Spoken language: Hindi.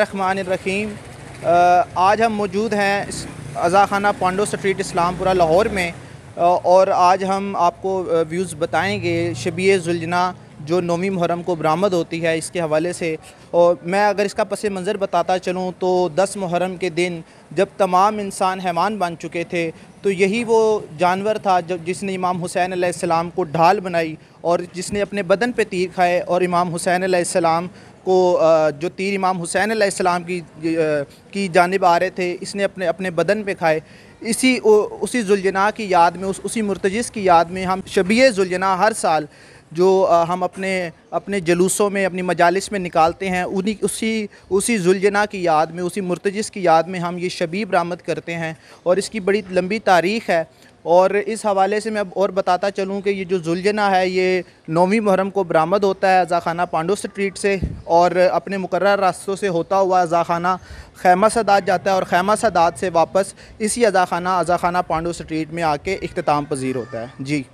रहमान रहीम आज हम मौजूद हैं अज़ा खाना पांडो स्ट्रीट इस्लामपुरा लाहौर में और आज हम आपको व्यूज़ बताएंगे शबी जुलझना जो नौमी मुहरम को बरामद होती है इसके हवाले से और मैं अगर इसका पस मंज़र बताता चलूँ तो दस मुहरम के दिन जब तमाम इंसान हैवान बन चुके थे तो यही वो जानवर था जब जिसने इमाम हुसैन आसमाम को ढाल बनाई और जिसने अपने बदन पे तीर खाए और इमाम हुसैन आसमाम को जो तीर इमाम हुसैन आसमाम की की जानब आ रहे थे इसने अपने अपने बदन पे खाए इसी उसी जुलजना की याद में उस उसी मुर्तजस की याद में हम शबी जुलजना हर साल जो हम अपने अपने जलूसों में अपनी मजालस में निकालते हैं उन्हीं उसी उसी जुलझना की याद में उसी मुर्तजस की याद में हम ये शबी बरामद करते हैं और इसकी बड़ी लंबी तारीख़ है और इस हवाले से मैं अब और बताता चलूँ कि ये जो जुलझना है ये नौवीं मुहरम को बरामद होता है अज़ाखाना पांडो स्ट्रीट से और अपने मुकर रास्तों से होता हुआ अज़ाखाना खैमा सदात जाता है और खैमा सदात से वापस इसी अज़ाखाना अज़ाखाना पांडो स्ट्रीट में आके अख्ताम पजीर होता है जी